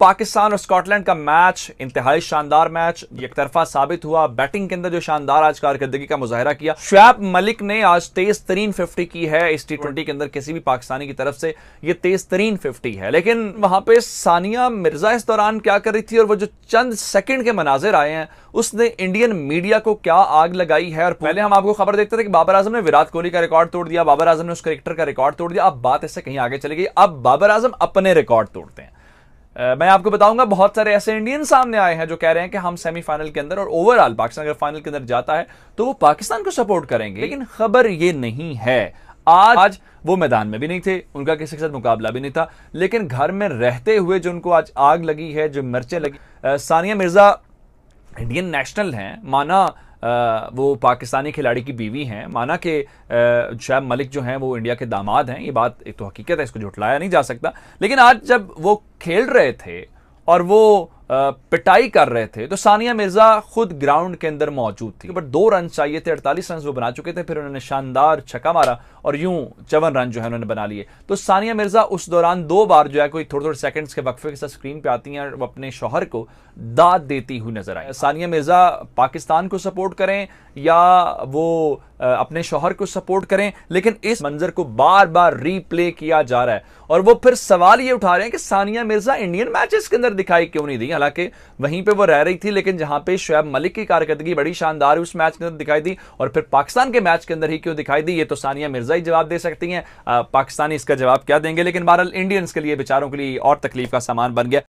पाकिस्तान और स्कॉटलैंड का मैच इंतहाई शानदार मैच एक तरफा साबित हुआ बैटिंग के अंदर जो शानदार आज कारकर्दगी का मुजाहरा किया शुएब मलिक ने आज तेज तरीन फिफ्टी की है इस टी ट्वेंटी के अंदर किसी भी पाकिस्तानी की तरफ से ये तेज तरीन फिफ्टी है लेकिन वहां पे सानिया मिर्जा इस दौरान क्या कर रही थी और वो जो चंद सेकेंड के मनाजिर आए हैं उसने इंडियन मीडिया को क्या आग लगाई है और पहले हम आपको खबर देखते थे कि बाबर आजम ने विराट कोहली का रिकॉर्ड तोड़ दिया बाबर आजम ने उस करेक्टर का रिकॉर्ड तोड़ दिया अब बात इससे कहीं आगे चले गई अब बाबर आजम अपने रिकॉर्ड तोड़ते हैं Uh, मैं आपको बताऊंगा बहुत सारे ऐसे इंडियन सामने आए हैं जो कह रहे हैं कि हम सेमीफाइनल के अंदर और ओवरऑल पाकिस्तान अगर फाइनल के अंदर जाता है तो वो पाकिस्तान को सपोर्ट करेंगे लेकिन खबर ये नहीं है आज आज वो मैदान में भी नहीं थे उनका किसी के साथ मुकाबला भी नहीं था लेकिन घर में रहते हुए जो उनको आज आग लगी है जो मिर्चें लगी सानिया मिर्जा इंडियन नेशनल हैं माना वो पाकिस्तानी खिलाड़ी की बीवी हैं माना कि शैब मलिक जो हैं वो इंडिया के दामाद हैं ये बात एक तो हकीकत है इसको झुटलाया नहीं जा सकता लेकिन आज जब वो खेल रहे थे और वो पिटाई कर रहे थे तो सानिया मिर्जा खुद ग्राउंड के अंदर मौजूद थी बट दो रन चाहिए थे अड़तालीस रन वो बना चुके थे फिर उन्होंने शानदार छक्का मारा और यूं चवन रन जो है उन्होंने बना लिए तो सानिया मिर्जा उस दौरान दो बार जो है कोई थोड़े थोड़े सेकंड्स के वक्फे के साथ स्क्रीन पे आती हैं और अपने शोहर को दाद देती हुई नजर आई सानिया मिर्जा पाकिस्तान को सपोर्ट करें या वो अपने शोहर को सपोर्ट करें लेकिन इस मंजर को बार बार रीप्ले किया जा रहा है और वो फिर सवाल ये उठा रहे हैं कि सानिया मिर्जा इंडियन मैचेस के अंदर दिखाई क्यों नहीं दी हालांकि वहीं पर वो रह रही थी लेकिन जहां पर शुएब मलिक की कारकर्दगी बड़ी शानदार उस मैच के अंदर दिखाई दी और फिर पाकिस्तान के मैच के अंदर ही क्यों दिखाई दी ये तो सानिया मिर्जा ही जवाब दे सकती हैं पाकिस्तानी इसका जवाब क्या देंगे लेकिन बहरहाल इंडियंस के लिए बेचारों के लिए और तकलीफ का सामान बन गया